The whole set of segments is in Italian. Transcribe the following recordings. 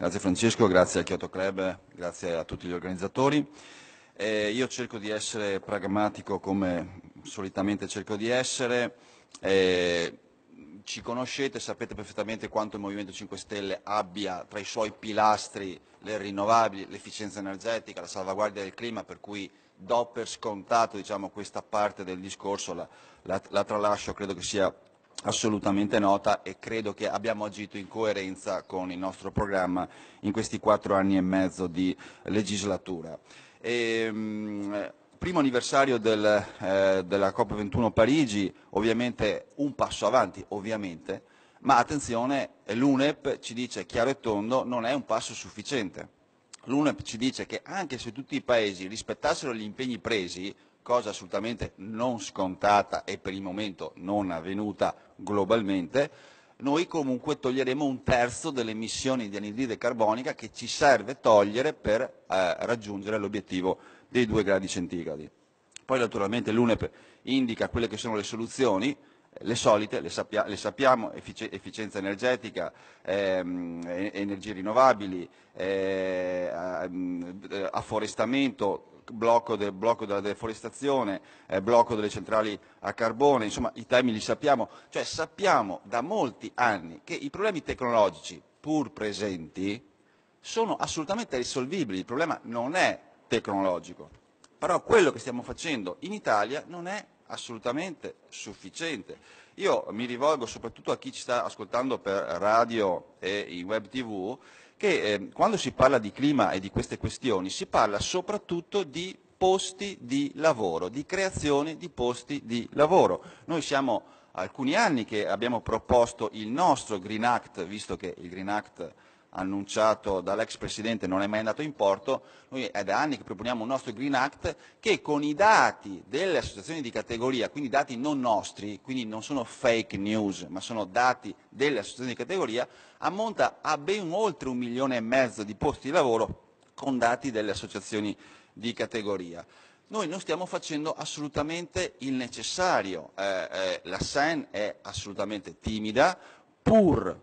Grazie Francesco, grazie al Kyoto Club, grazie a tutti gli organizzatori. Eh, io cerco di essere pragmatico come solitamente cerco di essere. Eh, ci conoscete, sapete perfettamente quanto il Movimento 5 Stelle abbia tra i suoi pilastri le rinnovabili, l'efficienza energetica, la salvaguardia del clima, per cui do per scontato diciamo, questa parte del discorso, la, la, la tralascio, credo che sia assolutamente nota e credo che abbiamo agito in coerenza con il nostro programma in questi quattro anni e mezzo di legislatura. E, ehm, primo anniversario del, eh, della COP21 Parigi, ovviamente un passo avanti, ovviamente, ma attenzione, l'UNEP ci dice chiaro e tondo non è un passo sufficiente. L'UNEP ci dice che anche se tutti i paesi rispettassero gli impegni presi, cosa assolutamente non scontata e per il momento non avvenuta globalmente, noi comunque toglieremo un terzo delle emissioni di anidride carbonica che ci serve togliere per eh, raggiungere l'obiettivo dei 2 gradi centigradi. Poi naturalmente l'UNEP indica quelle che sono le soluzioni, le solite, le, sappia, le sappiamo, effic efficienza energetica, ehm, energie rinnovabili, ehm, afforestamento, blocco, del, blocco della deforestazione, eh, blocco delle centrali a carbone, insomma i temi li sappiamo, cioè sappiamo da molti anni che i problemi tecnologici pur presenti sono assolutamente risolvibili, il problema non è tecnologico, però quello che stiamo facendo in Italia non è assolutamente sufficiente. Io mi rivolgo soprattutto a chi ci sta ascoltando per radio e in web tv che eh, quando si parla di clima e di queste questioni si parla soprattutto di posti di lavoro, di creazione di posti di lavoro. Noi siamo alcuni anni che abbiamo proposto il nostro Green Act, visto che il Green Act annunciato dall'ex Presidente non è mai andato in porto, noi è da anni che proponiamo un nostro Green Act che con i dati delle associazioni di categoria, quindi dati non nostri, quindi non sono fake news, ma sono dati delle associazioni di categoria, ammonta a ben oltre un milione e mezzo di posti di lavoro con dati delle associazioni di categoria noi non stiamo facendo assolutamente il necessario. Eh, eh, la SEN è assolutamente timida, pur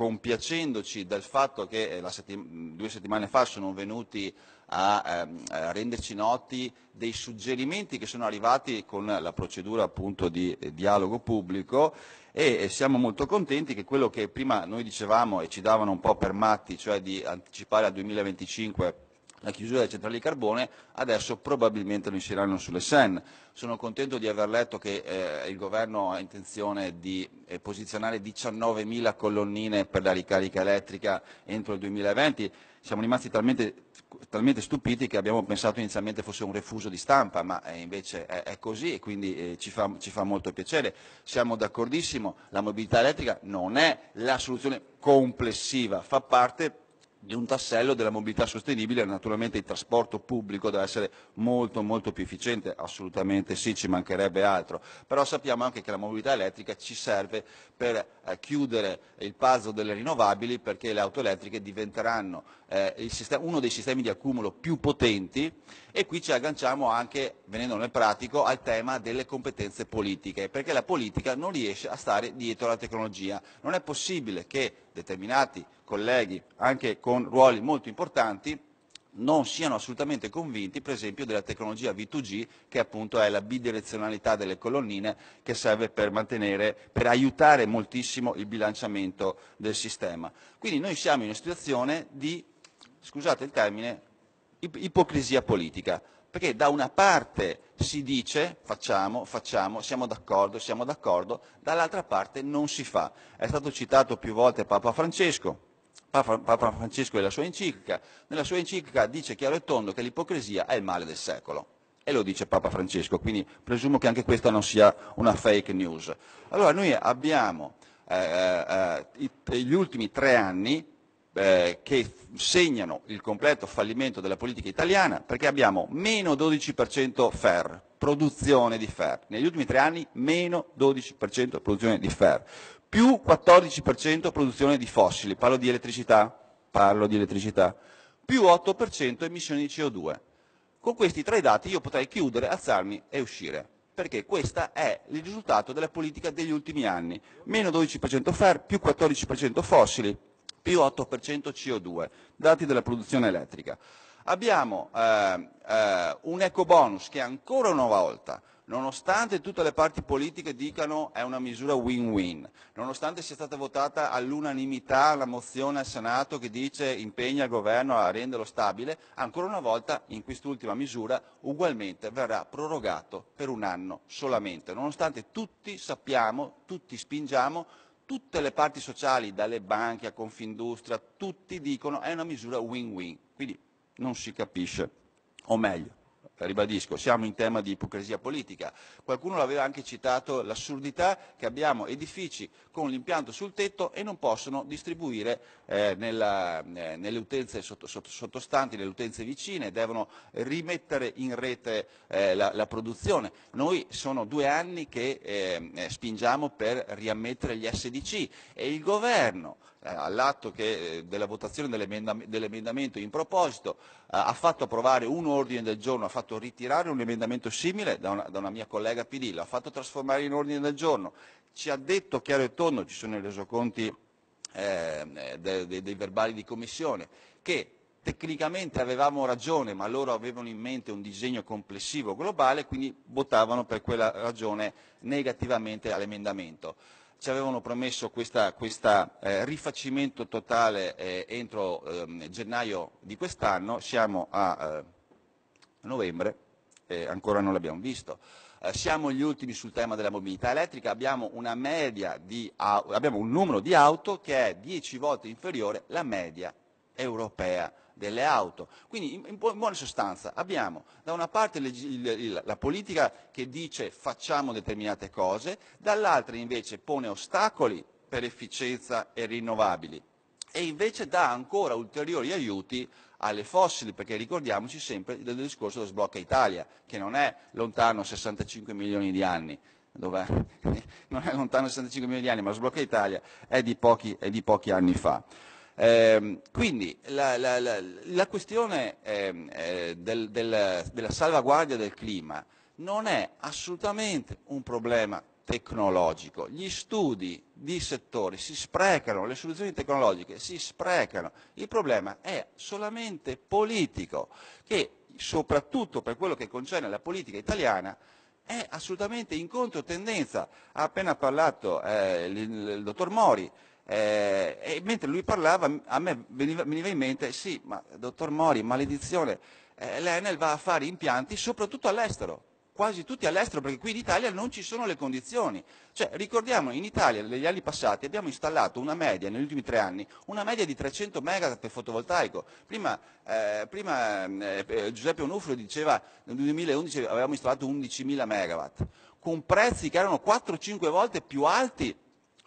compiacendoci del fatto che eh, settim due settimane fa sono venuti a, ehm, a, renderci noti dei suggerimenti che sono arrivati con la procedura appunto di eh, dialogo pubblico e, e siamo molto contenti che quello che prima noi dicevamo e ci davano un po' per matti, cioè di anticipare al 2025 la chiusura delle centrali di carbone, adesso probabilmente lo inseriranno sulle SEN. Sono contento di aver letto che eh, il governo ha intenzione di eh, posizionare 19.000 colonnine per la ricarica elettrica entro il 2020. Siamo rimasti talmente, talmente, stupiti che abbiamo pensato inizialmente fosse un refuso di stampa, ma eh, invece è, è, così e quindi eh, ci fa, ci fa molto piacere. Siamo d'accordissimo, la mobilità elettrica non è la soluzione complessiva, fa parte di un tassello della mobilità sostenibile, naturalmente il trasporto pubblico deve essere molto molto più efficiente, assolutamente sì, ci mancherebbe altro, però sappiamo anche che la mobilità elettrica ci serve per eh, chiudere il puzzle delle rinnovabili perché le auto elettriche diventeranno eh, sistema, uno dei sistemi di accumulo più potenti e qui ci agganciamo anche, venendo nel pratico, al tema delle competenze politiche, perché la politica non riesce a stare dietro alla tecnologia. Non è possibile che determinati colleghi, anche con ruoli molto importanti, non siano assolutamente convinti, per esempio, della tecnologia V2G, che appunto è la bidirezionalità delle colonnine che serve per, per aiutare moltissimo il bilanciamento del sistema. Quindi noi siamo in una situazione di, scusate il termine, ipocrisia politica. Perché da una parte si dice facciamo, facciamo, siamo d'accordo, siamo d'accordo, dall'altra parte non si fa. È stato citato più volte Papa Francesco. Papa, Francesco e la sua enciclica. Nella sua enciclica dice chiaro e tondo che l'ipocrisia è il male del secolo. E lo dice Papa Francesco, quindi presumo che anche questa non sia una fake news. Allora noi abbiamo eh, eh, eh gli ultimi tre anni eh, che segnano il completo fallimento della politica italiana perché abbiamo meno 12% FER, produzione di FER, negli ultimi tre anni meno 12% produzione di FER, più 14% produzione di fossili, parlo di elettricità, parlo di elettricità più 8% emissioni di CO2. Con questi tre dati io potrei chiudere, alzarmi e uscire, perché questo è il risultato della politica degli ultimi anni. Meno 12% FER, più 14% fossili, più 8% CO2, dati della produzione elettrica. Abbiamo eh, eh, un ecobonus che ancora una volta nonostante tutte le parti politiche dicano è una misura win-win, nonostante sia stata votata all'unanimità la mozione al Senato che dice impegna il governo a renderlo stabile, ancora una volta in quest'ultima misura ugualmente verrà prorogato per un anno solamente, nonostante tutti sappiamo, tutti spingiamo tutte le parti sociali, dalle banche a Confindustria, tutti dicono è una misura win-win, quindi non si capisce, o meglio, ribadisco, siamo in tema di ipocrisia politica. Qualcuno l'aveva anche citato, l'assurdità che abbiamo edifici con l'impianto sul tetto e non possono distribuire eh, nella, eh, nelle utenze sotto, sotto, sottostanti, nelle utenze vicine, devono rimettere in rete eh, la, la, produzione. Noi sono due anni che eh, eh, spingiamo per riammettere gli SDC e il governo eh, all'atto eh, della votazione dell'emendamento in proposito, eh, ha fatto approvare un ordine del giorno, ha fatto ritirare un emendamento simile da una, da una mia collega PD, l'ha fatto trasformare in ordine del giorno, ci ha detto chiaro e tondo, ci sono i resoconti ehm, eh, dei, dei, dei verbali di commissione, che tecnicamente avevamo ragione, ma loro avevano in mente un disegno complessivo globale, quindi votavano per quella ragione negativamente all'emendamento ci avevano promesso questo eh, rifacimento totale eh, entro eh, gennaio di quest'anno, siamo a eh, novembre e eh, ancora non l'abbiamo visto. Eh, siamo gli ultimi sul tema della mobilità elettrica, abbiamo, di, abbiamo un numero di auto che è 10 volte inferiore alla media europea delle auto. Quindi in, buona sostanza abbiamo da una parte la politica che dice facciamo determinate cose, dall'altra invece pone ostacoli per efficienza e rinnovabili e invece dà ancora ulteriori aiuti alle fossili, perché ricordiamoci sempre del discorso dello sblocca Italia, che non è lontano 65 milioni di anni, dov'è? non è lontano 65 milioni di anni, ma sblocca Italia è di pochi, è di pochi anni fa. Ehm, quindi la, la, la, la questione ehm, eh, del, del, della salvaguardia del clima non è assolutamente un problema tecnologico. Gli studi di settore si sprecano, le soluzioni tecnologiche si sprecano. Il problema è solamente politico, che soprattutto per quello che concerne la politica italiana è assolutamente in controtendenza. Ha appena parlato eh, il, il, il dottor Mori eh, e mentre lui parlava a me veniva, veniva, in mente, sì, ma dottor Mori, maledizione, eh, l'Enel va a fare impianti soprattutto all'estero, quasi tutti all'estero perché qui in Italia non ci sono le condizioni. Cioè, ricordiamo, in Italia negli anni passati abbiamo installato una media, negli ultimi tre anni, una media di 300 megawatt fotovoltaico. Prima, eh, prima eh, eh Giuseppe Onufrio diceva nel 2011 avevamo installato 11.000 megawatt, con prezzi che erano 4-5 volte più alti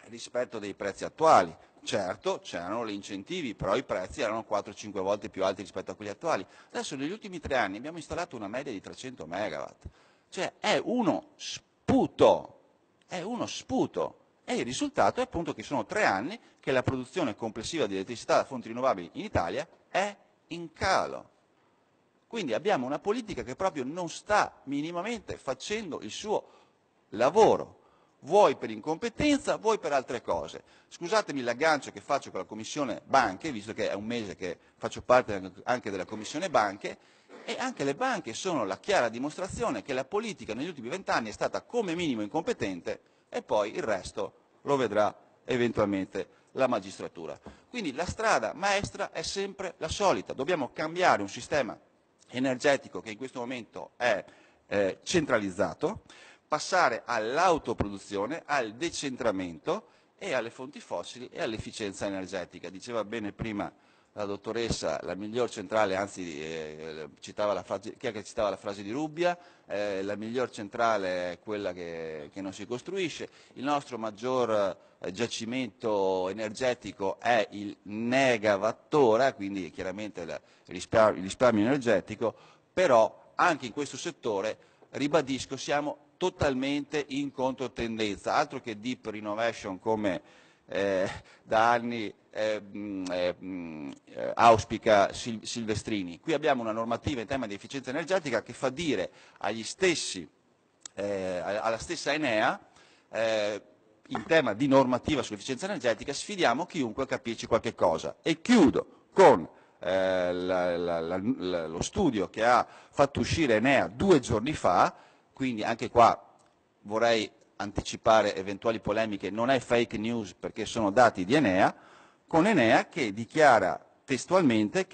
rispetto dei prezzi attuali. Certo, c'erano gli incentivi, però i prezzi erano 4-5 volte più alti rispetto a quelli attuali. Adesso negli ultimi tre anni abbiamo installato una media di 300 megawatt. Cioè è uno sputo, è uno sputo. E il risultato è appunto che sono tre anni che la produzione complessiva di elettricità da fonti rinnovabili in Italia è in calo. Quindi abbiamo una politica che proprio non sta minimamente facendo il suo lavoro vuoi per incompetenza, vuoi per altre cose. Scusatemi l'aggancio che faccio con la Commissione Banche, visto che è un mese che faccio parte anche della Commissione Banche, e anche le banche sono la chiara dimostrazione che la politica negli ultimi vent'anni è stata come minimo incompetente e poi il resto lo vedrà eventualmente la magistratura. Quindi la strada maestra è sempre la solita, dobbiamo cambiare un sistema energetico che in questo momento è eh, centralizzato, passare all'autoproduzione, al decentramento e alle fonti fossili e all'efficienza energetica. Diceva bene prima la dottoressa, la miglior centrale, anzi eh, frase, chi è che citava la frase di Rubbia, eh, la miglior centrale è quella che, che, non si costruisce, il nostro maggior eh, giacimento energetico è il negavattora, quindi chiaramente il risparmio, il risparmio energetico, però anche in questo settore ribadisco, siamo totalmente in controtendenza, altro che deep renovation come eh, da anni eh, mm, eh, mm, eh, auspica Sil- Silvestrini. Qui abbiamo una normativa in tema di efficienza energetica che fa dire agli stessi, eh, alla stessa Enea eh, in tema di normativa sull'efficienza energetica sfidiamo chiunque a capirci qualche cosa. E chiudo con eh, la, la, la, lo studio che ha fatto uscire Enea due giorni fa quindi anche qua vorrei anticipare eventuali polemiche, non è fake news perché sono dati di Enea, con Enea che dichiara testualmente che